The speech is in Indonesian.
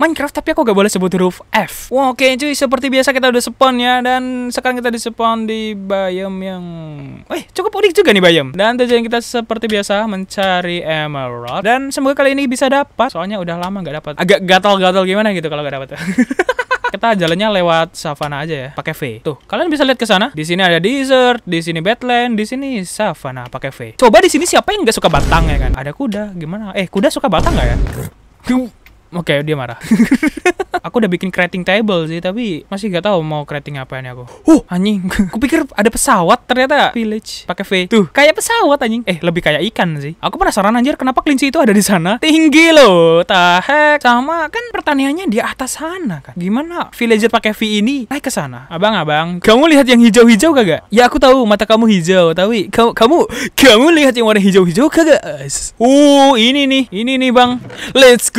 Minecraft tapi aku gak boleh sebut huruf F. Wow, oke okay, cuy, seperti biasa kita udah spawn ya dan sekarang kita di spawn di bayam yang eh cukup unik juga nih bayam Dan tujuan kita seperti biasa mencari emerald dan semoga kali ini bisa dapat. Soalnya udah lama gak dapat. Agak gatal-gatal gimana gitu kalau gak dapat. kita jalannya lewat savana aja ya pakai V tuh kalian bisa lihat ke sana di sini ada desert di sini badland di sini savana pakai V coba di sini siapa yang gak suka batang ya kan ada kuda gimana eh kuda suka batang nggak ya Oke, okay, dia marah. aku udah bikin creating table sih, tapi masih nggak tahu mau creating apa ini ya aku. Uh, anjing. Kupikir ada pesawat, ternyata village pakai V. Tuh, kayak pesawat anjing. Eh, lebih kayak ikan sih. Aku penasaran anjir kenapa kelinci itu ada di sana? Tinggi loh. Tahek. Sama kan pertaniannya di atas sana kan. Gimana villager pakai V ini naik ke sana? Abang-abang, kamu lihat yang hijau-hijau kagak? Ya aku tahu mata kamu hijau, tapi kamu kamu kamu lihat yang warna hijau-hijau kagak? Uh, ini nih, ini nih, Bang. Let's go.